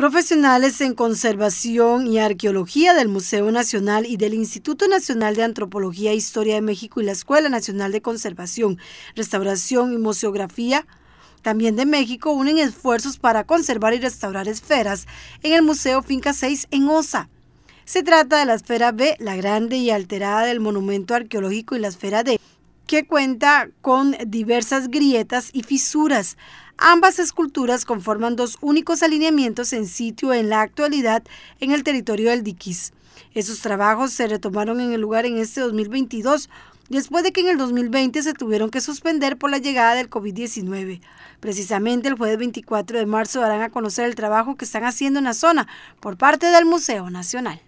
Profesionales en conservación y arqueología del Museo Nacional y del Instituto Nacional de Antropología e Historia de México y la Escuela Nacional de Conservación, Restauración y Museografía también de México unen esfuerzos para conservar y restaurar esferas en el Museo Finca 6 en Osa. Se trata de la esfera B, la grande y alterada del monumento arqueológico y la esfera D, que cuenta con diversas grietas y fisuras. Ambas esculturas conforman dos únicos alineamientos en sitio en la actualidad en el territorio del Diquis. Esos trabajos se retomaron en el lugar en este 2022 después de que en el 2020 se tuvieron que suspender por la llegada del COVID-19. Precisamente el jueves 24 de marzo darán a conocer el trabajo que están haciendo en la zona por parte del Museo Nacional.